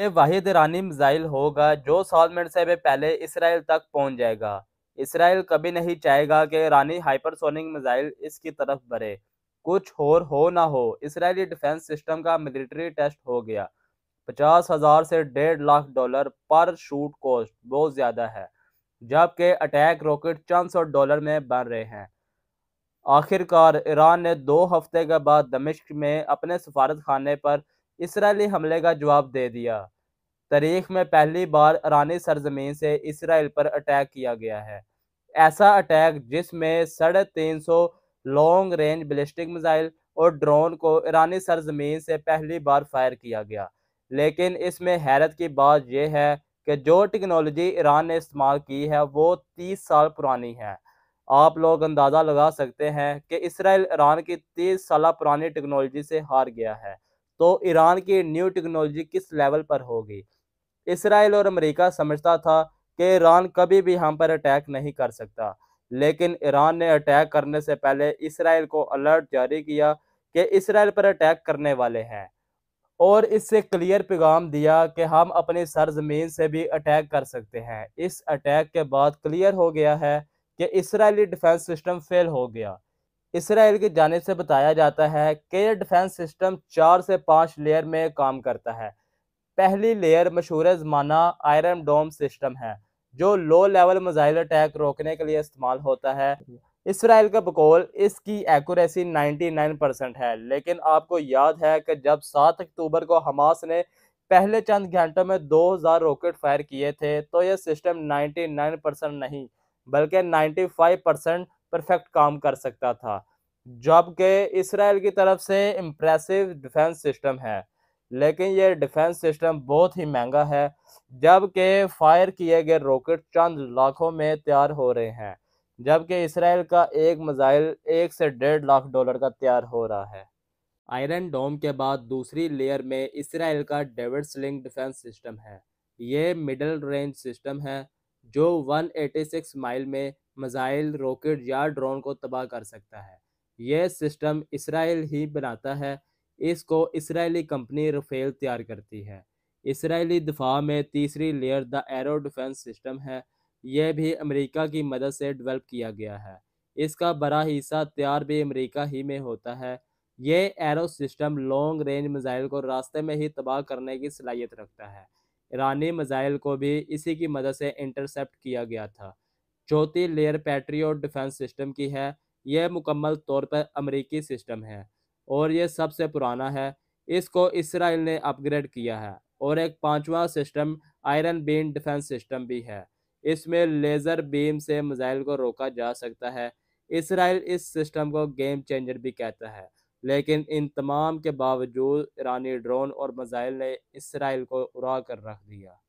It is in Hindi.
ये वाहिद रानी मिज़ाइल होगा जो सौलमेंट से पहले इसराइल तक पहुंच जाएगा इसराइल कभी नहीं चाहेगा कि रानी हाइपरसोनिक मिज़ाइल इसकी तरफ बढ़े कुछ और हो ना हो इसराइली डिफेंस सिस्टम का मिलिट्री टेस्ट हो गया पचास हज़ार से डेढ़ लाख डॉलर पर शूट कॉस्ट बहुत ज़्यादा है जबकि अटैक रॉकेट चंद सौ डॉलर में बन रहे हैं आखिरकार ईरान ने दो हफ्ते के बाद दमिश्क में अपने सफारत खाने पर इसराइली हमले का जवाब दे दिया तारीख में पहली बार ईरानी सरजमीन से इसराइल पर अटैक किया गया है ऐसा अटैक जिसमें साढ़े तीन सौ लॉन्ग रेंज बलिस्टिक मिसाइल और ड्रोन को ईरानी सरजमीन से पहली बार फायर किया गया लेकिन इसमें हैरत की बात यह है कि जो टेक्नोलॉजी ईरान ने इस्तेमाल की है वो तीस साल पुरानी है आप लोग अंदाज़ा लगा सकते हैं कि इसराइल ईरान की तीस साल पुरानी टेक्नोलॉजी से हार गया है तो ईरान की न्यू टेक्नोलॉजी किस लेवल पर होगी इसराइल और अमेरिका समझता था कि ईरान कभी भी हम पर अटैक नहीं कर सकता लेकिन ईरान ने अटैक करने से पहले इसराइल को अलर्ट जारी किया कि इसराइल पर अटैक करने वाले हैं और इससे क्लियर पैगाम दिया कि हम अपनी सरजमीन से भी अटैक कर सकते हैं इस अटैक के बाद क्लियर हो गया है कि इसराइली डिफेंस सिस्टम फेल हो गया इसराइल की जानब से बताया जाता है कि यह डिफेंस सिस्टम चार से पाँच लेयर में काम करता है पहली लेयर मशहूर ज़माना आयरन डोम सिस्टम है जो लो लेवल मिज़ाइल अटैक रोकने के लिए इस्तेमाल होता है इसराइल का बकौल इसकी एक्यूरेसी 99 परसेंट है लेकिन आपको याद है कि जब 7 अक्टूबर को हमास ने पहले चंद घंटों में 2000 रॉकेट फायर किए थे तो यह सिस्टम 99 परसेंट नहीं बल्कि 95 परसेंट परफेक्ट काम कर सकता था जबकि इसराइल की तरफ से इम्प्रेसिव डिफेंस सिस्टम है लेकिन ये डिफेंस सिस्टम बहुत ही महंगा है जबकि फायर किए गए रॉकेट चंद लाखों में तैयार हो रहे हैं जबकि इसराइल का एक मिज़ाइल एक से डेढ़ लाख डॉलर का तैयार हो रहा है आयरन डोम के बाद दूसरी लेयर में इसराइल का डेविड स्लिंग डिफेंस सिस्टम है ये मिडल रेंज सिस्टम है जो 186 माइल में मिज़ाइल रॉकेट या ड्रोन को तबाह कर सकता है यह सिस्टम इसराइल ही बनाता है इसको इसराइली कंपनी रफेल तैयार करती है इसराइली दफा में तीसरी layer the arrow defence system है यह भी अमेरिका की मदद से डेवलप किया गया है इसका बड़ा हिस्सा तैयार भी अमेरिका ही में होता है यह arrow system long range missile को रास्ते में ही तबाह करने की सलाहियत रखता है ईरानी मिज़ाइल को भी इसी की मदद से इंटरसेप्ट किया गया था चौथी लेयर और डिफेंस सिस्टम की है यह मुकम्मल तौर पर अमरीकी सिस्टम है और यह सबसे पुराना है इसको इसराइल ने अपग्रेड किया है और एक पांचवा system iron beam defence system भी है इसमें लेज़र बीम से मिज़ाइल को रोका जा सकता है इसराइल इस सिस्टम को गेम चेंजर भी कहता है लेकिन इन तमाम के बावजूद ईरानी ड्रोन और मिज़ाइल ने इसराइल को उड़ा कर रख दिया